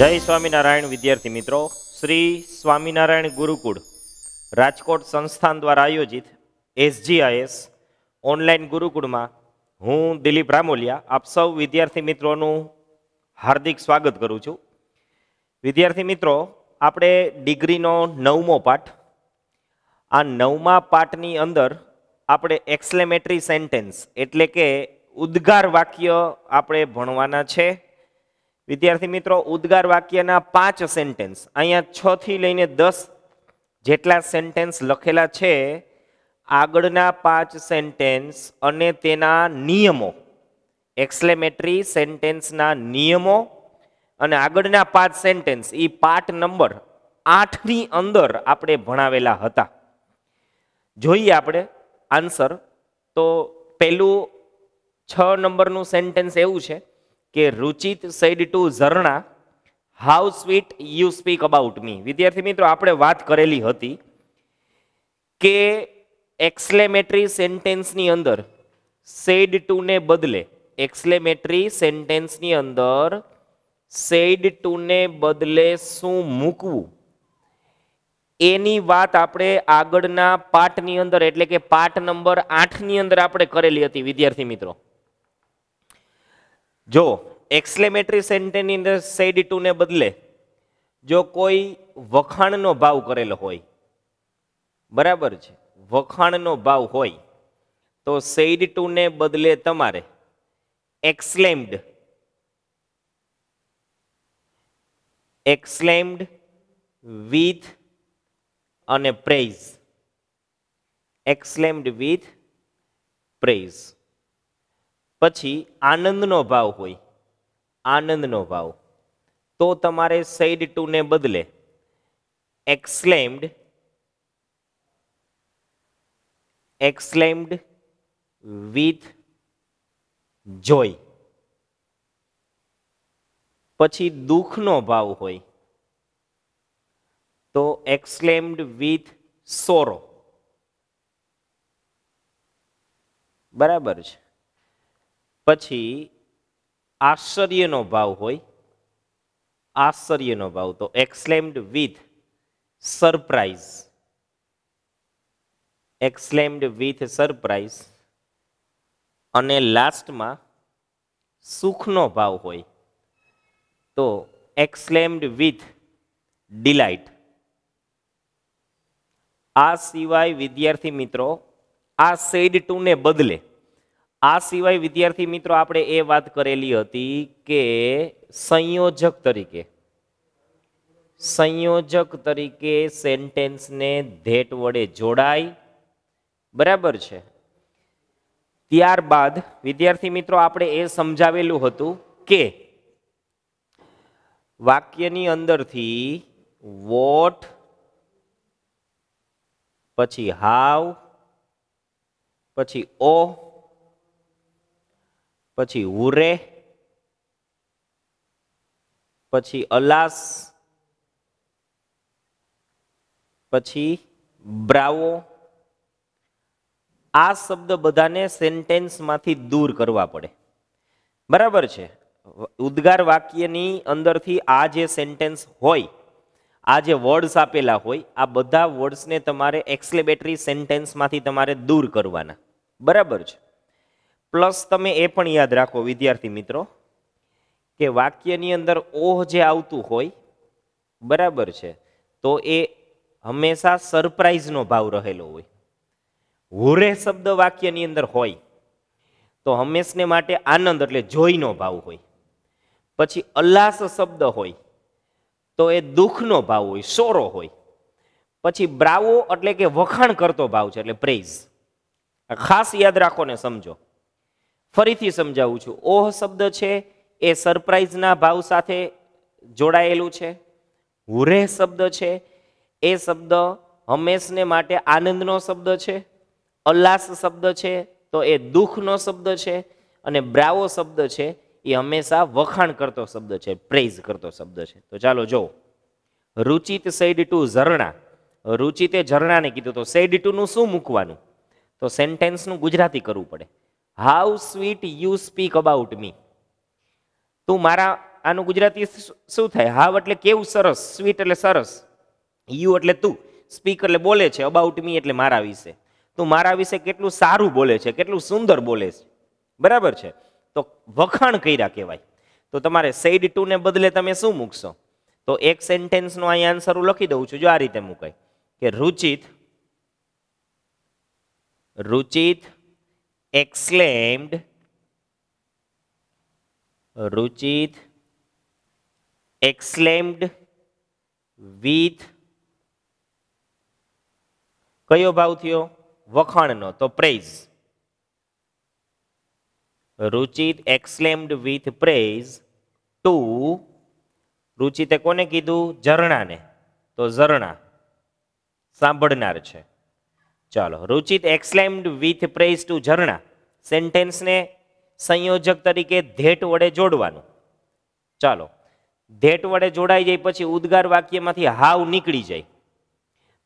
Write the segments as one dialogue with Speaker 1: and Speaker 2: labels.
Speaker 1: જય સ્વામિનારાયણ વિદ્યાર્થી મિત્રો શ્રી સ્વામિનારાયણ ગુરુકુળ રાજકોટ સંસ્થાન દ્વારા આયોજિત એસજીઆઈએસ ઓનલાઈન ગુરુકુળમાં હું દિલીપ રામોલિયા આપ સૌ વિદ્યાર્થી મિત્રોનું હાર્દિક સ્વાગત કરું છું વિદ્યાર્થી મિત્રો આપણે ડિગ્રીનો નવમો પાઠ આ નવમા પાઠની અંદર આપણે એક્સલેમેટરી સેન્ટેન્સ એટલે કે ઉદ્ગાર વાક્ય આપણે ભણવાના છે વિદ્યાર્થી મિત્રો ઉદ્ગાર વાક્યના પાંચ સેન્ટેન્સ અહીંયા છ થી લઈને દસ જેટલા સેન્ટેન્સ લખેલા છે આગળના પાંચ સેન્ટેન્સ અને તેના નિયમો એક્સલેમેટરી સેન્ટેન્સના નિયમો અને આગળના પાંચ સેન્ટેન્સ એ પાર્ટ નંબર આઠની અંદર આપણે ભણાવેલા હતા જોઈએ આપણે આન્સર તો પહેલું છ નંબરનું સેન્ટેન્સ એવું છે કે Ruchit said to Zarna how sweet you speak about me વિદ્યાર્થી મિત્રો આપણે વાત કરેલી હતી કે એક્સલેમેટરી સેન્ટેન્સની અંદર સેડ ટુને બદલે એક્સલેમેટરી સેન્ટેન્સની અંદર સેડ ટુને બદલે શું મૂકવું એની વાત આપણે આગળના પાઠની અંદર એટલે કે પાઠ નંબર આઠની અંદર આપણે કરેલી હતી વિદ્યાર્થી મિત્રો જો એક્સલેમેટરી સેન્ટેન્સની અંદર સેડ ટુને બદલે જો કોઈ વખાણનો ભાવ કરેલો હોય બરાબર છે વખાણનો ભાવ હોય તો સેડ ટુને બદલે તમારે એક્સલેમ્ડ એક્સલેમ્ડ વિથ અને પ્રેઝ એક્સલેમ્ડ વિથ પ્રેઝ પછી આનંદનો ભાવ હોય આનંદનો ભાવ તો તમારે સેડ ટુને બદલે એક્સલેમ્ડ એક્સલેમ્ડ વિથ જોય પછી દુઃખનો ભાવ હોય તો એક્સલેમ્ડ વિથ સોરો બરાબર છે પછી આશ્ચર્યનો ભાવ હોય આશ્ચર્યનો ભાવ તો exclaimed with surprise exclaimed with surprise અને લાસ્ટમાં સુખનો ભાવ હોય તો એક્સલેમ્ડ વિથ ડિલાઇટ આ સિવાય વિદ્યાર્થી મિત્રો આ સેડ ટુને બદલે આ સિવાય વિદ્યાર્થી મિત્રો આપણે એ વાત કરેલી હતી કે સંયોજક તરીકે સંયોજક તરીકે સેન્ટેન્સને ધેટ વડે જોડાય બરાબર છે ત્યારબાદ વિદ્યાર્થી મિત્રો આપણે એ સમજાવેલું હતું કે વાક્યની અંદરથી વોટ પછી હાવ પછી ઓ પછી ઉરે પછી અલાસ પછી બ્રાવો આ શબ્દ બધાને સેન્ટેન્સમાંથી દૂર કરવા પડે બરાબર છે ઉદ્ગાર વાક્યની અંદરથી આ જે સેન્ટેન્સ હોય આ જે વર્ડ્સ આપેલા હોય આ બધા વર્ડ્સને તમારે એક્સલેબેટરી સેન્ટેન્સમાંથી તમારે દૂર કરવાના બરાબર છે પ્લસ તમે એ પણ યાદ રાખો વિદ્યાર્થી મિત્રો કે વાક્યની અંદર ઓહ જે આવતું હોય બરાબર છે તો એ હંમેશા સરપ્રાઇઝનો ભાવ રહેલો હોય હુરે શબ્દ વાક્યની અંદર હોય તો હંમેશને માટે આનંદ એટલે જોઈનો ભાવ હોય પછી અલ્લાસ શબ્દ હોય તો એ દુઃખનો ભાવ હોય સોરો હોય પછી બ્રાવો એટલે કે વખાણ કરતો ભાવ છે એટલે પ્રેઝ ખાસ યાદ રાખો ને સમજો ફરીથી સમજાવું છું ઓહ શબ્દ છે એ સરપ્રાઇઝના ભાવ સાથે જોડાયેલું છે હુરે શબ્દ છે એ શબ્દ હંમેશને માટે આનંદનો શબ્દ છે અલ્લાસ શબ્દ છે તો એ દુઃખનો શબ્દ છે અને બ્રાવો શબ્દ છે એ હંમેશા વખાણ કરતો શબ્દ છે પ્રેઝ કરતો શબ્દ છે તો ચાલો જો રુચિત સૈડ ટુ ઝરણા રુચિતે ઝરણાને કીધું તો ટુ નું શું મૂકવાનું તો સેન્ટેન્સનું ગુજરાતી કરવું પડે how sweet you speak about me તું મારા આનું ગુજરાતી શું થાય હાવ એટલે કેવું સરસ સ્વીટ એટલે સરસ યુ એટલે તું સ્પીક એટલે બોલે છે અબાઉટ મી એટલે મારા વિશે તું મારા વિશે કેટલું સારું બોલે છે કેટલું સુંદર બોલે છે બરાબર છે તો વખાણ કર્યા કહેવાય તો તમારે સેડ ટુ ને બદલે તમે શું મૂકશો તો એક સેન્ટેન્સનો અહીં આન્સર હું લખી દઉં છું જો આ રીતે મૂકાય કે Ruchit Ruchit exclaimed Ruchit exclaimed with કયો ભાવ થયો વખાણનો તો praise Ruchit exclaimed with praise to રુચિતે કોને કીધું ઝરણાને તો ઝરણા સાંભળનાર છે ચાલો Ruchit exclaimed with praise to Zarna સેન્ટેન્સને સંયોજક તરીકે ધેટ વડે જોડવાનું ચાલો ધેટ વડે જોડાઈ જાય પછી ઉદગાર વાક્યમાંથી હાવ નીકળી જાય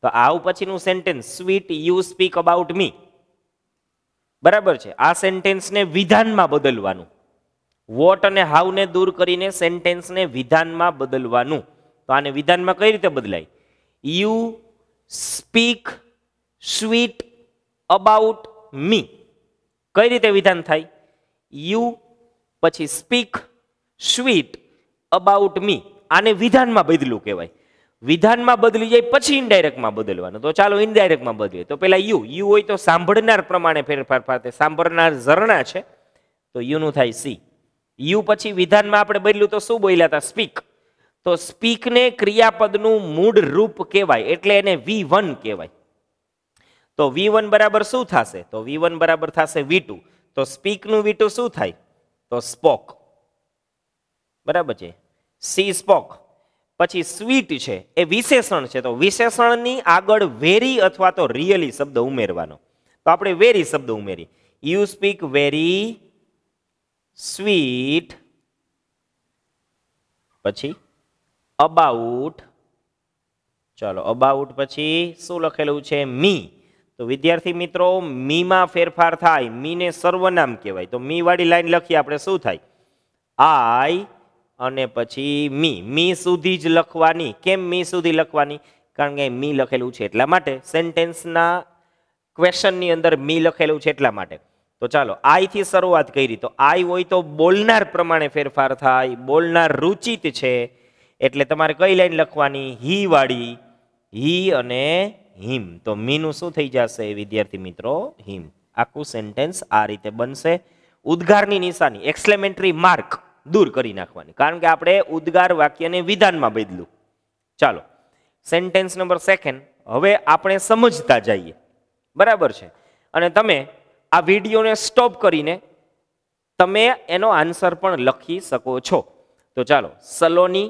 Speaker 1: તો આવ પછીનું sentence sweet you speak about me બરાબર છે આ સેન્ટેન્સને વિધાનમાં બદલવાનું વોટ અને હાવને દૂર કરીને સેન્ટેન્સને વિધાનમાં બદલવાનું તો આને વિધાનમાં કઈ રીતે બદલાય you speak sweet about me કઈ રીતે વિધાન થાય યુ પછી સ્પીક સ્વીટ અબાઉટ મી આને વિધાનમાં બદલું કહેવાય વિધાનમાં બદલી જાય પછી ઇનડાયરેક્ટમાં બદલવાનું તો ચાલો ઇનડાયરેક્ટમાં બદલીએ તો પેલા યુ યુ હોય તો સાંભળનાર પ્રમાણે ફેરફાર ફાતે સાંભળનાર ઝરણા છે તો યુનું થાય સી યુ પછી વિધાનમાં આપણે બદલ્યું તો શું બોલ્યા હતા સ્પીક તો સ્પીકને ક્રિયાપદનું મૂળ રૂપ કહેવાય એટલે એને વી વન કહેવાય તો વી વન બરાબર શું થશે તો વી વન બરાબર થશે વી ટુ તો સ્પીકનું વી ટુ શું થાય તો સ્પોક બરાબર છે સી સ્પોક પછી સ્વીટ છે એ વિશેષણ છે તો વિશેષણની આગળ વેરી અથવા તો રિયલી શબ્દ ઉમેરવાનો તો આપણે વેરી શબ્દ ઉમેરી યુ સ્પીક વેરી સ્વીટ પછી અબાઉટ ચલો અબાઉટ પછી શું લખેલું છે મી તો વિદ્યાર્થી મિત્રો મીમાં ફેરફાર થાય મીને સર્વનામ કહેવાય તો મી વાળી લાઈન લખીએ આપણે શું થાય આઈ અને પછી મી મી સુધી જ લખવાની કેમ મી સુધી લખવાની કારણ કે મી લખેલું છે એટલા માટે સેન્ટેન્સના ક્વેશ્ચનની અંદર મી લખેલું છે એટલા માટે તો ચાલો આઈથી શરૂઆત કરી તો આઈ હોય તો બોલનાર પ્રમાણે ફેરફાર થાય બોલનાર રુચિત છે એટલે તમારે કઈ લાઈન લખવાની હી વાળી હી અને હિમ તો મીનું શું થઈ જશે વિદ્યાર્થી મિત્રો હિમ આખું સેન્ટેન્સ આ રીતે બનશે ઉદ્ગારની નિશાની એક્સલેમેન્ટરી માર્ક દૂર કરી નાખવાની કારણ કે આપણે ઉદ્ગાર વાક્યને વિધાનમાં બદલું ચાલો સેન્ટેન્સ નંબર સેકન્ડ હવે આપણે સમજતા જઈએ બરાબર છે અને તમે આ વિડીયોને સ્ટોપ કરીને તમે એનો આન્સર પણ લખી શકો છો તો ચાલો સલોની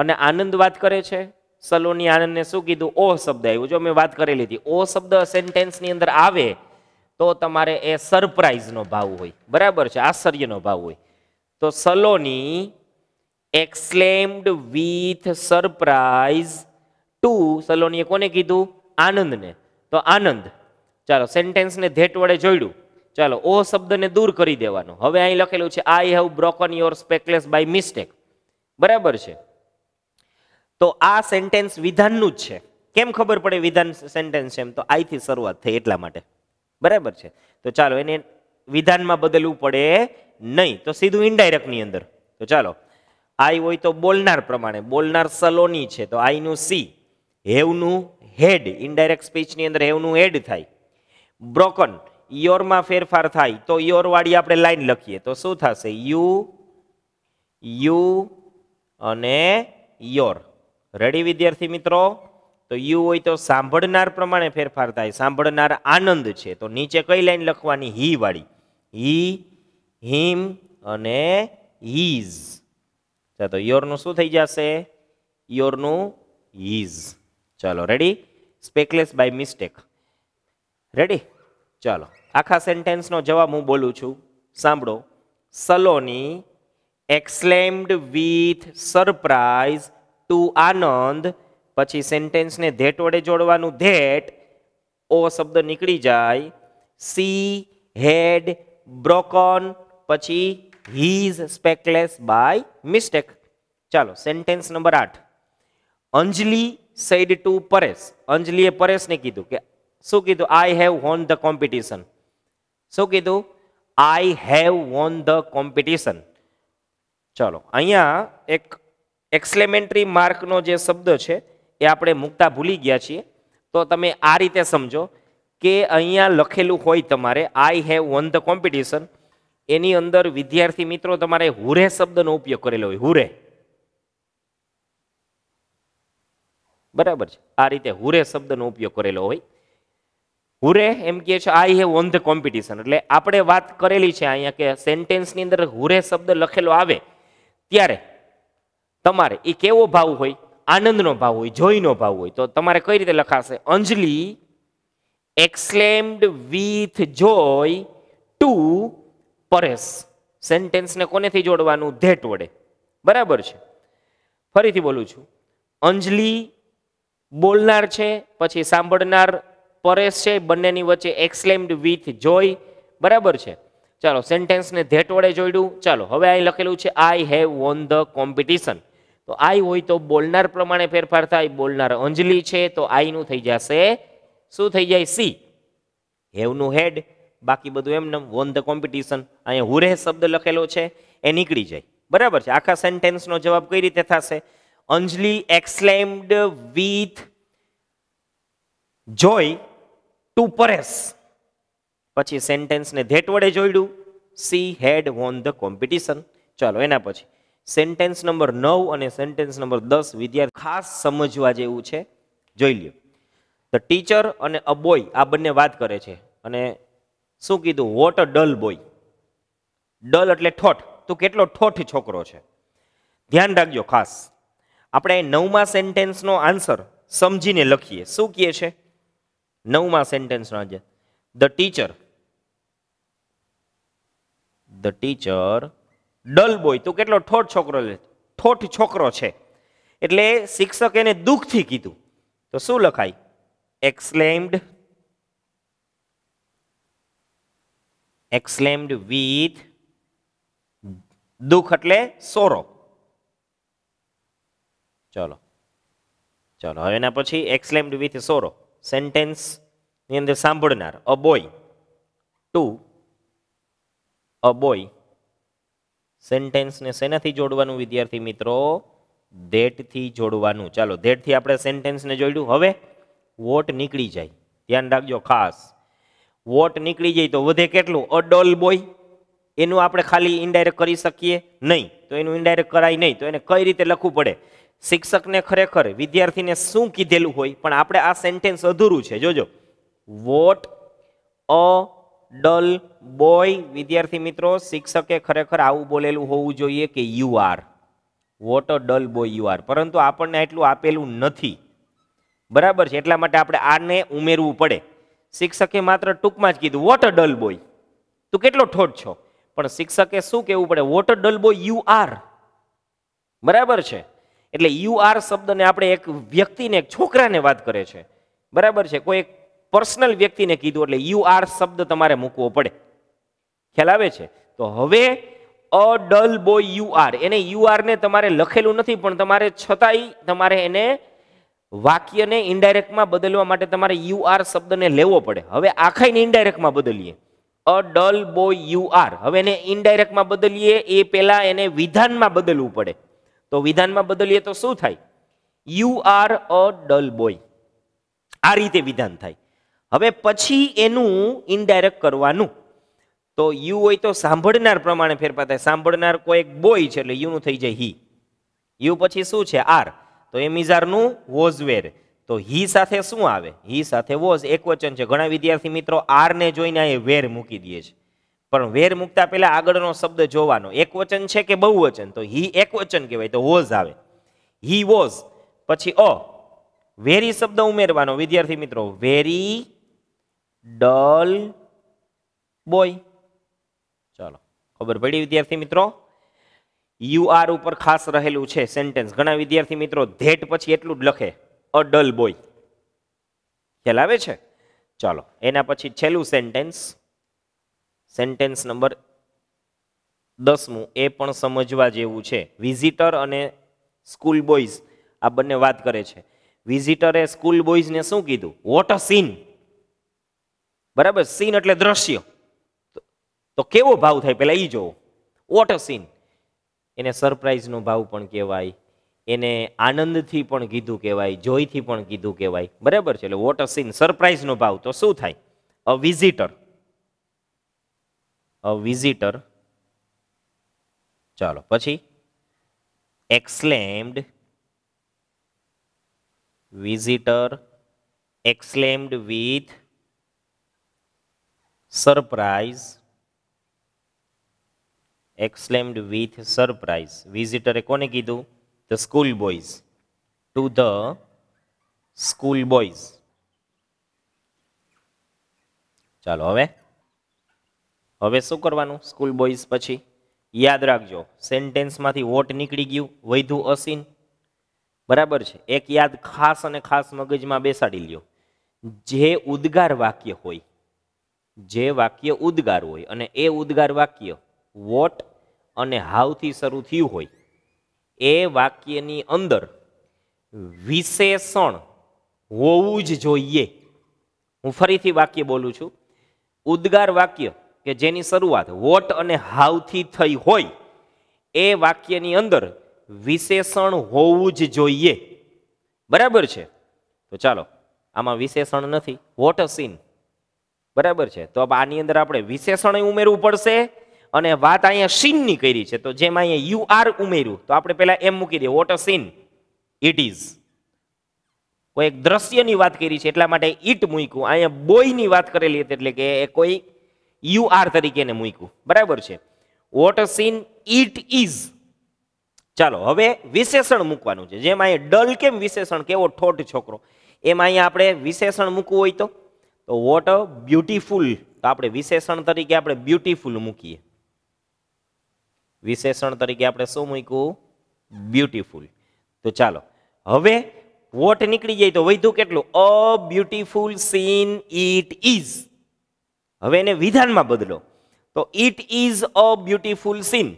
Speaker 1: અને આનંદ વાત કરે છે સલોની આનંદને શું કીધું ઓ શબ્દ આવ્યો જો મેં વાત કરેલી હતી ઓ શબ્દ સેન્ટેન્સની અંદર આવે તો તમારે એ સરપ્રાઇઝનો ભાવ હોય બરાબર છે આશ્ચર્યનો ભાવ હોય તો Saloni exclaimed with surprise to સલોનીએ કોને કીધું આનંદને તો આનંદ ચાલો સેન્ટેન્સને ધેટ વડે જોડ્યું ચાલો ઓ શબ્દને દૂર કરી દેવાનો હવે અહીં લખેલું છે I have broken your spectacles by mistake બરાબર છે તો આ સેન્ટેન્સ વિધાનનું જ છે કેમ ખબર પડે વિધાન સેન્ટેન્સ છે એમ તો આઈથી શરૂઆત થઈ એટલા માટે બરાબર છે તો ચાલો એને વિધાનમાં બદલવું પડે નહીં તો સીધું ઇન્ડાયરેક્ટની અંદર તો ચાલો આઈ હોય તો બોલનાર પ્રમાણે બોલનાર સલોની છે તો આઈનું સી હેવનું હેડ ઇન્ડાયરેક્ટ સ્પીચની અંદર હેવનું હેડ થાય બ્રોકન યોરમાં ફેરફાર થાય તો યોરવાળી આપણે લાઈન લખીએ તો શું થશે યુ યુ અને યોર રેડી વિદ્યાર્થી મિત્રો તો યુ હોય તો સાંભળનાર પ્રમાણે ફેરફાર થાય સાંભળનાર આનંદ છે તો નીચે કઈ લાઈન લખવાની હી વાળી હી હિમ અને ઈઝ તો યોરનું શું થઈ જશે યોરનું હિઝ ચાલો ready spectacles by mistake ready ચાલો આખા સેન્ટેન્સનો જવાબ હું બોલું છું સાંભળો Saloni exclaimed with surprise to Anand પછી સેન્ટેન્સને ધેટ વડે જોડવાનું ધેટ ઓ શબ્દ નીકળી જાય સી હેડ બ્રોકન પછી હીઝ સ્પેકલેસ બાય મિસ્ટેક ચાલો સેન્ટેન્સ નંબર આઠ અંજલિ સેડ ટુ પરેશ અંજલિએ પરેશને કીધું કે શું કીધું I have won the competition શું કીધું I have won the competition ચલો અહીંયા એક એક્સલેમેન્ટરી માર્કનો જે શબ્દ છે એ આપણે મૂકતા ભૂલી ગયા છીએ તો તમે આ રીતે સમજો કે અહીંયા લખેલું હોય તમારે I have won the competition એની અંદર વિદ્યાર્થી મિત્રો તમારે હુરે શબ્દનો ઉપયોગ કરેલો હોય હુરે બરાબર છે આ રીતે હુરે શબ્દનો ઉપયોગ કરેલો હોય હુરે એમ કહે છે I have won the competition એટલે આપણે વાત કરેલી છે અહીંયા કે સેન્ટેન્સની અંદર હુરે શબ્દ લખેલો આવે ત્યારે તમારે એ કેવો ભાવ હોય આનંદનો ભાવ હોય જોઈનો ભાવ હોય તો તમારે કઈ રીતે લખાશે Anjali exclaimed with joy to Paresh સેન્ટેન્સને કોનેથી જોડવાનું ધેટ વડે બરાબર છે ફરીથી બોલું છું અંજલિ બોલનાર છે પછી સાંભળનાર પરેશ છે બંનેની વચ્ચે એક્સલેમ્ડ વિથ જોય બરાબર છે ચાલો સેન્ટેન્સને ધેટ વડે જોડ્યું ચાલો હવે અહીં લખેલું છે I have won the competition તો આઈ હોય તો બોલનાર પ્રમાણે ફેરફાર થાય બોલનાર અંજલિ છે તો આઈનું થઈ જશે શું થઈ જાય સી હેવનું હેડ બાકી બધું એમ એમને વોન ધ કોમ્પિટિશન અહીંયા હુરે શબ્દ લખેલો છે એ નીકળી જાય બરાબર છે આખા સેન્ટેન્સનો જવાબ કઈ રીતે થશે અંજલિ એક્સલેમ્ડ વિથ જોય ટુ પરેસ પછી સેન્ટેન્સને ધેટ વડે જોડ્યું she had won the competition ચાલો એના પછી સેન્ટેન્સ નંબર નવ અને સેન્ટેન્સ નંબર દસ વિદ્યાર્થી ખાસ સમજવા જેવું છે જોઈ લ્યો ધ ટીચર અને અ બોય આ બંને વાત કરે છે અને શું કીધું what a dull boy dull એટલે ઠોઠ તો કેટલો ઠોઠ છોકરો છે ધ્યાન રાખજો ખાસ આપણે નવમા સેન્ટેન્સનો આન્સર સમજીને લખીએ શું કહે છે નવમા સેન્ટેન્સનો answer the teacher the teacher dull boy તું કેટલો ઠોઠ છોકરો ઠોઠ છોકરો છે એટલે શિક્ષક એને દુઃખથી કીધું તો શું લખાય એક્સલેમ્ડ એક્સલેમ્ડ વિથ દુઃખ એટલે સોરો ચલો ચલો હવે એના પછી એક્સલેમ્ડ વિથ સોરો સેન્ટેન્સની અંદર સાંભળનાર a boy to a boy સેન્ટેન્સને શેનાથી જોડવાનું વિદ્યાર્થી મિત્રો ધેટથી જોડવાનું ચાલો ધેટથી આપણે સેન્ટેન્સને જોડ્યું હવે વોટ નીકળી જાય ધ્યાન રાખજો ખાસ વોટ નીકળી જાય તો વધે કેટલું અડોલ બોય એનું આપણે ખાલી ઇન્ડાયરેક્ટ કરી શકીએ નહીં તો એનું ઇન્ડાયરેક્ટ કરાય નહીં તો એને કઈ રીતે લખવું પડે શિક્ષકને ખરેખર વિદ્યાર્થીને શું કીધેલું હોય પણ આપણે આ સેન્ટેન્સ અધૂરું છે જોજો વોટ અ ડલ બોય વિદ્યાર્થી મિત્રો શિક્ષકે ખરેખર આવું બોલેલું હોવું જોઈએ કે you are what a dull boy you are પરંતુ આપણને એટલું આપેલું નથી બરાબર છે એટલા માટે આપણે આને ઉમેરવું પડે શિક્ષકે માત્ર ટૂંકમાં જ કીધું વોટ અ ડલ બોય તું કેટલો ઠોટ છો પણ શિક્ષકે શું કહેવું પડે what a dull boy you are બરાબર છે એટલે યુ આર શબ્દને આપણે એક વ્યક્તિને એક છોકરાને વાત કરે છે બરાબર છે કોઈ એક પર્સનલ વ્યક્તિને કીધું એટલે યુ આર શબ્દ તમારે મૂકવો પડે ખ્યાલ આવે છે તો હવે a dull boy you are એને યુ આરને તમારે લખેલું નથી પણ તમારે છતાંય તમારે એને વાક્યને ઇન્ડાયરેક્ટમાં બદલવા માટે તમારે યુ આર શબ્દને લેવો પડે હવે આખાઈને ઇન્ડાયરેક્ટમાં બદલીએ a dull boy you are હવે એને ઇન્ડાયરેક્ટમાં બદલીએ એ પહેલાં એને વિધાનમાં બદલવું પડે તો વિધાનમાં બદલીએ તો શું થાય you are a dull boy આ રીતે વિધાન થાય હવે પછી એનું ઇનડાયરેક્ટ કરવાનું તો યુ હોય તો સાંભળનાર પ્રમાણે ફેરફાર થાય સાંભળનાર કોઈ એક બોય છે એટલે યુનું થઈ જાય હી યુ પછી શું છે આર તો એમ ઇઝારનું વોઝ વેર તો હી સાથે શું આવે હી સાથે વોઝ એક વચન છે ઘણા વિદ્યાર્થી મિત્રો આરને જોઈને એ વેર મૂકી દે છે પણ વેર મૂકતા પહેલાં આગળનો શબ્દ જોવાનો એક વચન છે કે બહુ વચન તો હી એક વચન કહેવાય તો વોઝ આવે હી વોઝ પછી ઓ વેરી શબ્દ ઉમેરવાનો વિદ્યાર્થી મિત્રો વેરી ડલ બોય ચાલો ખબર પડી વિદ્યાર્થી મિત્રો યુ આર ઉપર ખાસ રહેલું છે સેન્ટેન્સ ઘણા વિદ્યાર્થી મિત્રો ધેટ પછી એટલું જ લખે અ ડલ બોય ખ્યાલ આવે છે ચલો એના પછી છેલ્લું સેન્ટેન્સ સેન્ટેન્સ નંબર દસમું એ પણ સમજવા જેવું છે વિઝિટર અને સ્કૂલ બોયઝ આ બંને વાત કરે છે વિઝિટરે સ્કૂલ બોયઝને શું કીધું વોટ અ સીન બરાબર સીન એટલે દ્રશ્ય તો કેવો ભાવ થાય પેલા એ જોવો વોટ અ સીન એને સરપ્રાઇઝનો ભાવ પણ કહેવાય એને આનંદથી પણ કીધું કહેવાય જોયથી પણ કીધું કહેવાય બરાબર છે એટલે વોટ અ સીન સરપ્રાઇઝનો ભાવ તો શું થાય અ વિઝિટર અ વિઝિટર ચાલો પછી exclaimed visitor exclaimed with surprise exclaimed with surprise વિઝિટરે કોને કીધું the school boys to the school boys ચાલો હવે હવે શું કરવાનું સ્કૂલ બોયઝ પછી યાદ રાખજો સેન્ટેન્સમાંથી વોટ નીકળી ગયું વૈધું અસીન બરાબર છે એક યાદ ખાસ અને ખાસ મગજમાં બેસાડી લ્યો જે ઉદ્ગાર વાક્ય હોય જે વાક્ય ઉદ્ગાર હોય અને એ ઉદ્ગાર વાક્ય વોટ અને હાવથી શરૂ થયું હોય એ વાક્યની અંદર વિશેષણ હોવું જ જોઈએ હું ફરીથી વાક્ય બોલું છું ઉદ્ગાર વાક્ય કે જેની શરૂઆત વોટ અને હાવથી થઈ હોય એ વાક્યની અંદર વિશેષણ હોવું જ જોઈએ બરાબર છે તો ચાલો આમાં વિશેષણ નથી વોટ અ સીન બરાબર છે તો આની અંદર આપણે વિશેષણ ઉમેરવું પડશે અને વાત અહીંયા સીનની કરી છે તો જેમ અહીંયા યુ આર ઉમેર્યું તો આપણે પહેલા એમ મૂકી દઈએ what a scene it is કોઈ એક દ્રશ્યની વાત કરી છે એટલા માટે ઇટ મૂક્યું અહીંયા બોયની વાત કરેલી હતી એટલે કે એ કોઈ યુ આર તરીકે એને મૂક્યું બરાબર છે what a scene it is ચાલો હવે વિશેષણ મૂકવાનું છે જેમ અહીંયા ડલ કેમ વિશેષણ કેવો ઠોઠ છોકરો એમાં અહીંયા આપણે વિશેષણ મૂકવું હોય તો તો વોટ અ બ્યુટીફુલ તો આપણે વિશેષણ તરીકે આપણે બ્યુટીફુલ મૂકીએ વિશેષણ તરીકે આપણે શું મૂક્યું બ્યુટીફુલ તો ચાલો હવે વોટ નીકળી જાય તો વધુ કેટલું a beautiful scene it is હવે એને વિધાનમાં બદલો તો it is a beautiful scene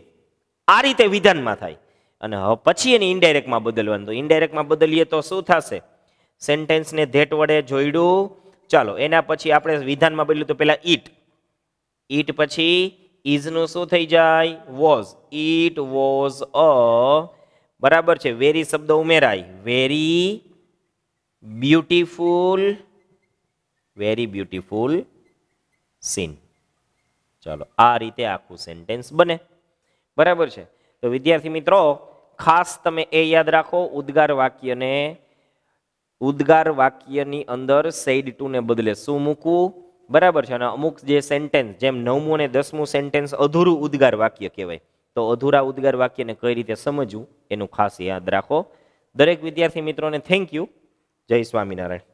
Speaker 1: આ રીતે વિધાનમાં થાય અને પછી એને ઇન્ડાયરેક્ટમાં બદલવાનું તો ઇન્ડાયરેક્ટમાં બદલીએ તો શું થશે સેન્ટેન્સને ધેટ વડે જોઈડું ચાલો એના પછી આપણે વિધાનમાં બદલ્યું તો પહેલાં ઈટ ઈટ પછી ઇઝનું શું થઈ જાય વોઝ ઈટ વોઝ અ બરાબર છે વેરી શબ્દ ઉમેરાય very beautiful very beautiful scene ચલો આ રીતે આખું સેન્ટેન્સ બને બરાબર છે તો વિદ્યાર્થી મિત્રો ખાસ તમે એ યાદ રાખો ઉદ્ગાર વાક્યને ઉદ્ગાર વાક્યની અંદર સેડ ટુ ને બદલે શું મૂકવું બરાબર છે અને અમુક જે સેન્ટેન્સ જેમ નવમું અને દસમું સેન્ટેન્સ અધૂરું ઉદ્ગાર વાક્ય કહેવાય તો અધૂરા ઉદ્ગાર વાક્યને કઈ રીતે સમજવું એનું ખાસ યાદ રાખો દરેક વિદ્યાર્થી મિત્રોને થેન્ક યુ જય સ્વામિનારાયણ